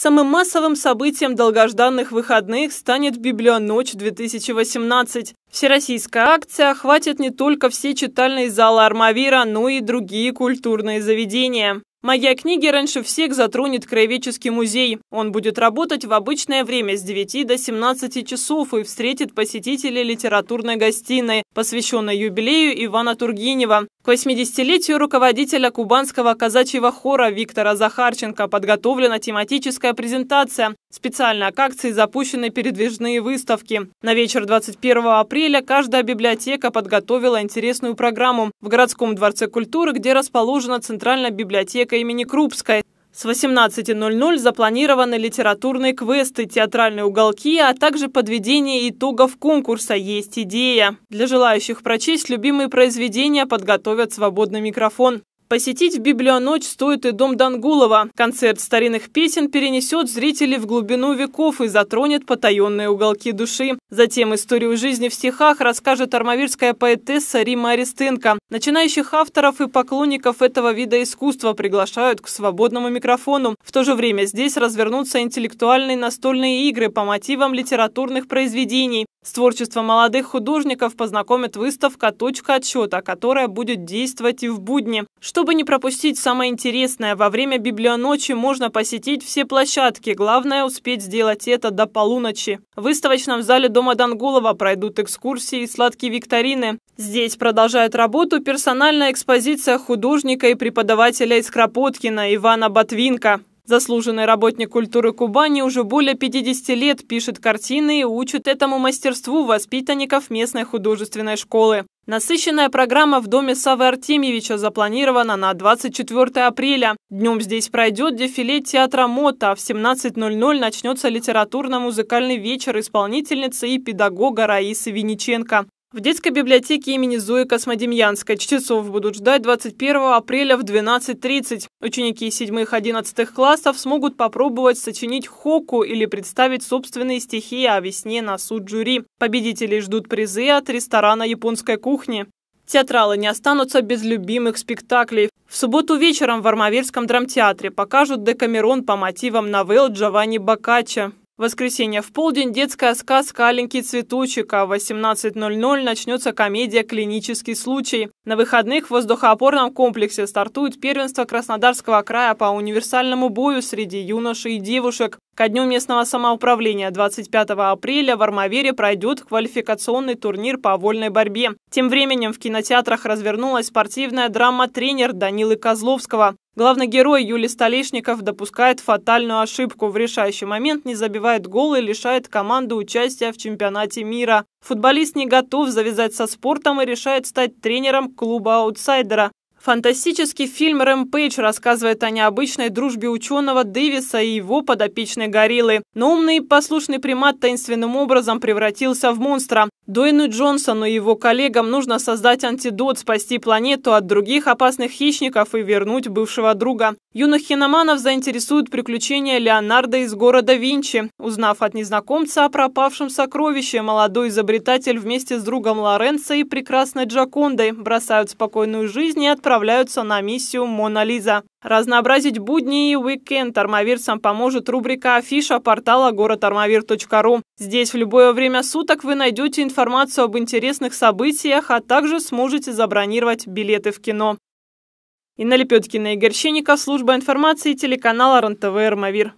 Самым массовым событием долгожданных выходных станет «Библионочь-2018». Всероссийская акция охватит не только все читальные залы Армавира, но и другие культурные заведения. «Моя книга раньше всех затронет Краеведческий музей. Он будет работать в обычное время с 9 до 17 часов и встретит посетителей литературной гостиной, посвященной юбилею Ивана Тургенева. К 80-летию руководителя кубанского казачьего хора Виктора Захарченко подготовлена тематическая презентация. Специально к акции запущены передвижные выставки. На вечер 21 апреля каждая библиотека подготовила интересную программу в городском дворце культуры, где расположена Центральная библиотека имени Крупской. С 18.00 запланированы литературные квесты, театральные уголки, а также подведение итогов конкурса «Есть идея». Для желающих прочесть любимые произведения подготовят свободный микрофон. Посетить в библионочь стоит и дом Дангулова. Концерт старинных песен перенесет зрителей в глубину веков и затронет потаенные уголки души. Затем историю жизни в стихах расскажет армавирская поэтесса Рима Аристенко. Начинающих авторов и поклонников этого вида искусства приглашают к свободному микрофону. В то же время здесь развернутся интеллектуальные настольные игры по мотивам литературных произведений. С творчеством молодых художников познакомит выставка «Точка отсчета», которая будет действовать и в будни. Что чтобы не пропустить самое интересное, во время библионочи можно посетить все площадки. Главное – успеть сделать это до полуночи. В выставочном зале Дома Донголова пройдут экскурсии и сладкие викторины. Здесь продолжает работу персональная экспозиция художника и преподавателя из Кропоткина Ивана Ботвинка. Заслуженный работник культуры Кубани уже более 50 лет пишет картины и учит этому мастерству воспитанников местной художественной школы. Насыщенная программа в доме Савы Артемьевича запланирована на 24 апреля. Днем здесь пройдет дефиле театра МОТА, в 17.00 начнется литературно-музыкальный вечер исполнительницы и педагога Раисы Виниченко. В детской библиотеке имени Зои Космодемьянской чтецов будут ждать 21 апреля в 12.30. Ученики 7-11 классов смогут попробовать сочинить хоку или представить собственные стихи о весне на суд жюри. победители ждут призы от ресторана японской кухни. Театралы не останутся без любимых спектаклей. В субботу вечером в Армавирском драмтеатре покажут «Декамерон» по мотивам новелл Джованни Боккаччо воскресенье в полдень детская сказка «Аленький цветочек», а в 18.00 начнется комедия «Клинический случай». На выходных в воздухоопорном комплексе стартует первенство Краснодарского края по универсальному бою среди юношей и девушек. Ко дню местного самоуправления 25 апреля в Армавире пройдет квалификационный турнир по вольной борьбе. Тем временем в кинотеатрах развернулась спортивная драма «Тренер» Данилы Козловского. Главный герой Юлий Столешников допускает фатальную ошибку. В решающий момент не забивает гол и лишает команду участия в чемпионате мира. Футболист не готов завязать со спортом и решает стать тренером клуба-аутсайдера. Фантастический фильм «Рэмпейдж» рассказывает о необычной дружбе ученого Дэвиса и его подопечной гориллы. Но умный и послушный примат таинственным образом превратился в монстра. Дуэну Джонсону и его коллегам нужно создать антидот, спасти планету от других опасных хищников и вернуть бывшего друга. Юных хиноманов заинтересуют приключения Леонардо из города Винчи. Узнав от незнакомца о пропавшем сокровище, молодой изобретатель вместе с другом Лоренцо и прекрасной Джакондой бросают спокойную жизнь и отправляются отправляются на миссию «Мона Лиза». Разнообразить будни и уикенд армавирцам поможет рубрика «Афиша» портала городармавир.ру. Здесь в любое время суток вы найдете информацию об интересных событиях, а также сможете забронировать билеты в кино. Инна Лепеткина, Игорь Щенников, служба информации телеканала РНТВ «Армавир».